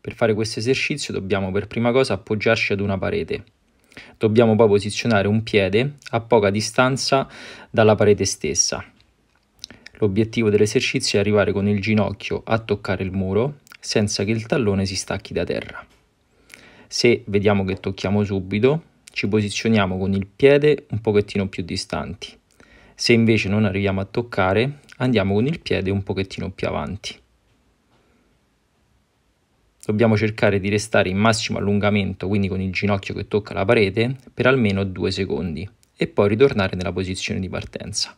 Per fare questo esercizio dobbiamo per prima cosa appoggiarci ad una parete. Dobbiamo poi posizionare un piede a poca distanza dalla parete stessa. L'obiettivo dell'esercizio è arrivare con il ginocchio a toccare il muro senza che il tallone si stacchi da terra. Se vediamo che tocchiamo subito, ci posizioniamo con il piede un pochettino più distanti. Se invece non arriviamo a toccare, andiamo con il piede un pochettino più avanti. Dobbiamo cercare di restare in massimo allungamento, quindi con il ginocchio che tocca la parete, per almeno 2 secondi e poi ritornare nella posizione di partenza.